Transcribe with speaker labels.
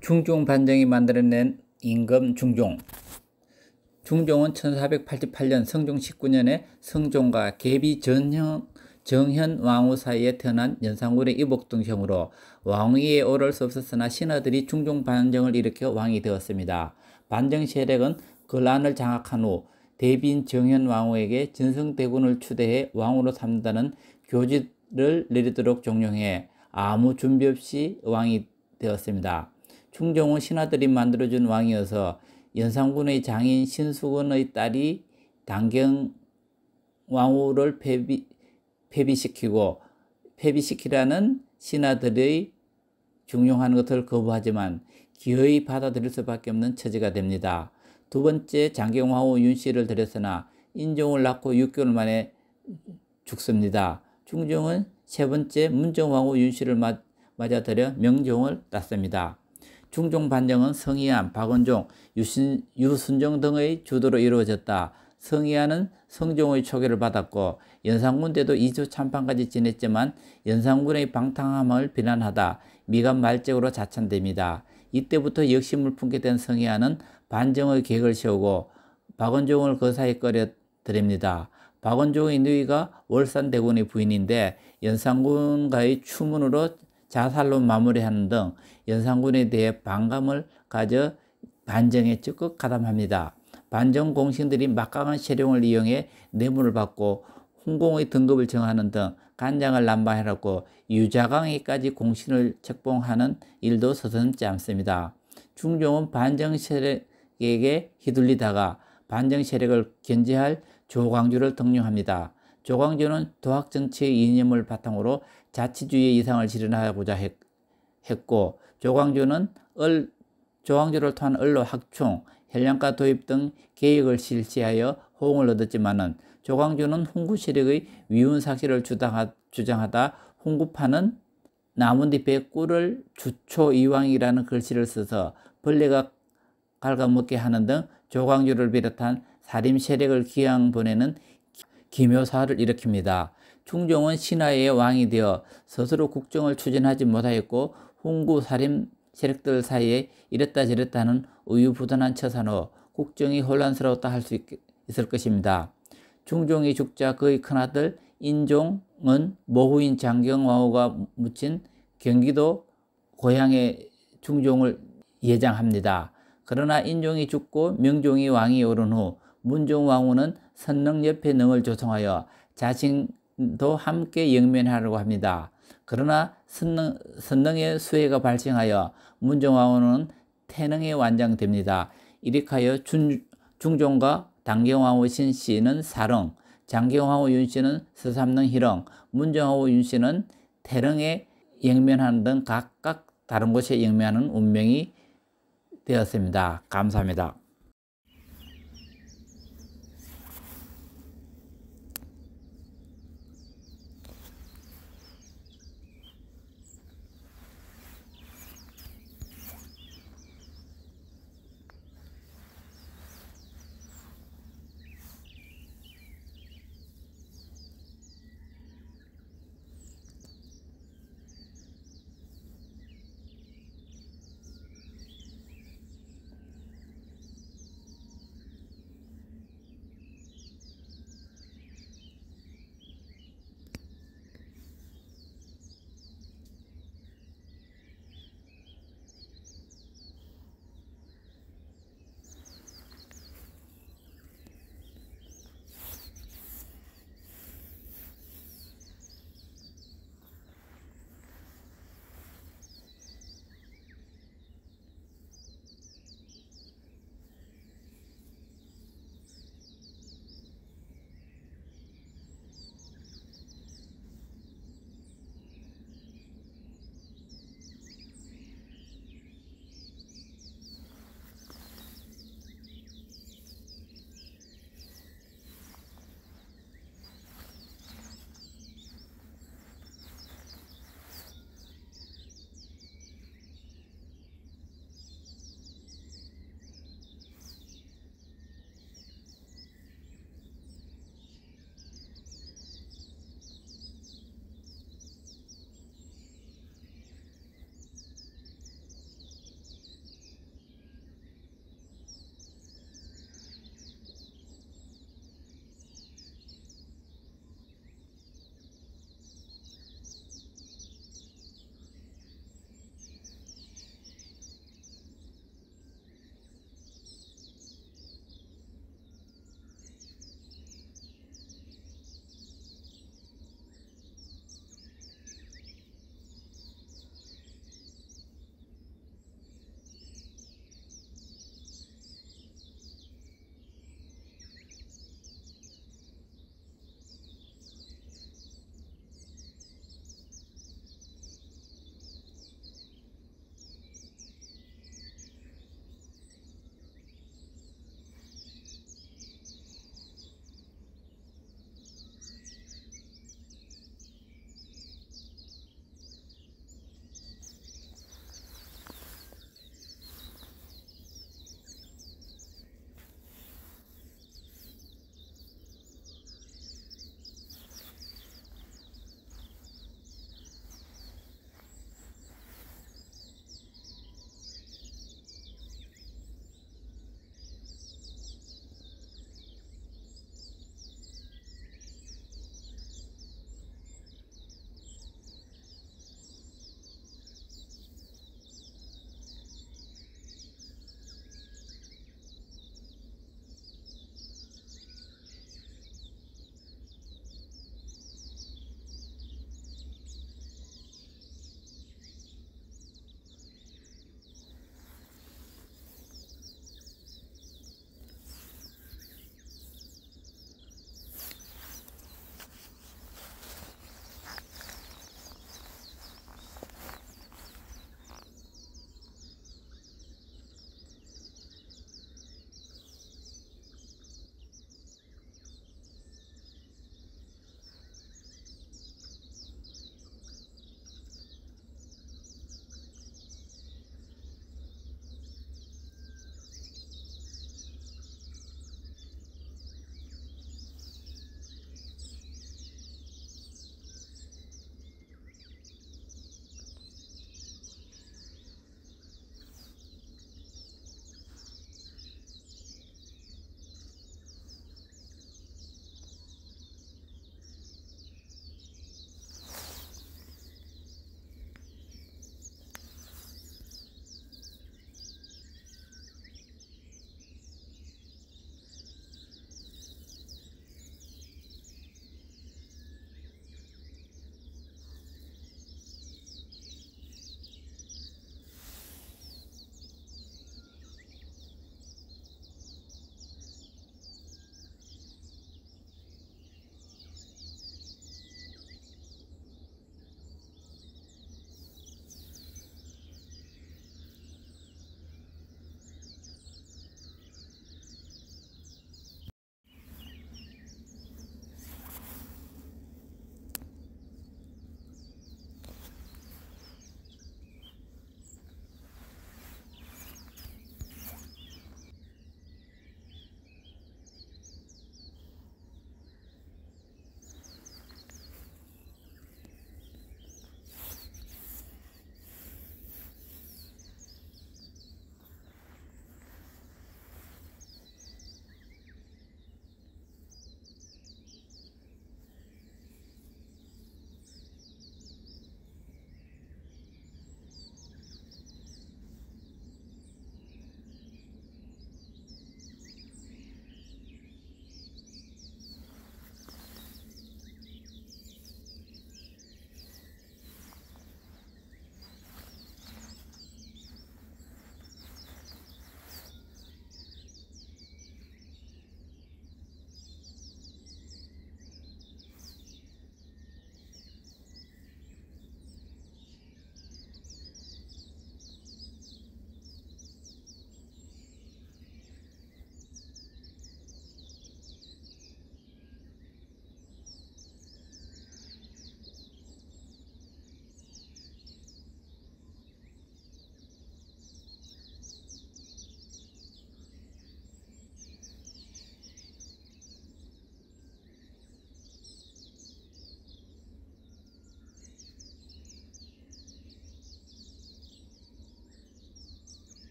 Speaker 1: 중종 반정이 만들어낸 임금 중종. 중종은 1488년 성종 19년에 성종과 계비 전형 정현 왕후 사이에 태어난 연산군의 이복등형으로 왕위에 오를 수 없었으나 신하들이 중종 반정을 일으켜 왕이 되었습니다. 반정 세력은 근란을 장악한 후 대빈 정현 왕후에게 진승대군을 추대해 왕으로 삼다는 는 교지를 내리도록 종용해 아무 준비 없이 왕이 되었습니다. 충정후 신하들이 만들어준 왕이어서 연산군의 장인 신수건의 딸이 단경 왕후를 폐비, 폐비시키고 폐비시키라는 신하들의 중용한 것을 거부하지만 기어이 받아들일 수밖에 없는 처지가 됩니다. 두 번째 장경왕후 윤씨를 들였으나 인종을 낳고 6개월 만에 죽습니다. 중종은 세 번째 문정왕후 윤씨를 맞아들여 명종을 땄습니다 중종 반정은 성희안, 박원종, 유신, 유순정 등의 주도로 이루어졌다. 성희안은 성종의 초계를 받았고 연산군 때도 2주 참판까지 지냈지만 연산군의 방탕함을 비난하다 미간 말적으로 자찬됩니다 이때부터 역심을 품게 된 성희안은 반정의 계획을 세우고 박원종을 거사에 그 꺼려드립니다. 박원종의 누이가 월산대군의 부인인데 연산군과의 추문으로 자살로 마무리하는 등 연산군에 대해 반감을 가져 반정에 적극 가담합니다. 반정 공신들이 막강한 세력을 이용해 뇌물을 받고 훈공의 등급을 정하는 등 간장을 난방해놨고 유자강에까지 공신을 책봉하는 일도 서슴지 않습니다. 중종은 반정 세력에게 휘둘리다가 반정 세력을 견제할 조광주를 등용합니다. 조광주는 도학정치의 이념을 바탕으로 자치주의 이상을 실현하고자 했, 고 조광조는 을, 조광조를 통한 을로 확충, 현량가 도입 등 계획을 실시하여 호응을 얻었지만은 조광조는 홍구 세력의 위운 사실을 주장하, 주장하다 홍구파는 나뭇잎에 꿀을 주초 이왕이라는 글씨를 써서 벌레가 갉아먹게 하는 등 조광조를 비롯한 사림 세력을 기양 보내는 기묘사를 일으킵니다. 충종은 신하의 왕이 되어 스스로 국정을 추진하지 못하였고 홍구 사림 세력들 사이에 이랬다 저랬다 하는 우유부단한 처사로 국정이 혼란스러웠다 할 수 있을 것입니다. 충종이 죽자 그의 큰아들 인종은 모후인 장경왕후가 묻힌 경기도 고향의 충종을 예장합니다. 그러나 인종이 죽고 명종이 왕이 오른 후 문종왕후는 선릉 옆에 능을 조성하여 자신 도 함께 영면하려고 합니다. 그러나 선능, 선능의 수혜가 발생하여 문종왕후는 태능에 완장됩니다. 이리하여 중종과 당경왕후 신씨는 사릉, 장경왕후 윤씨는 서삼릉 희릉, 문종왕후 윤씨는 태릉에 영면하는 등 각각 다른 곳에 영면하는 운명이 되었습니다. 감사합니다.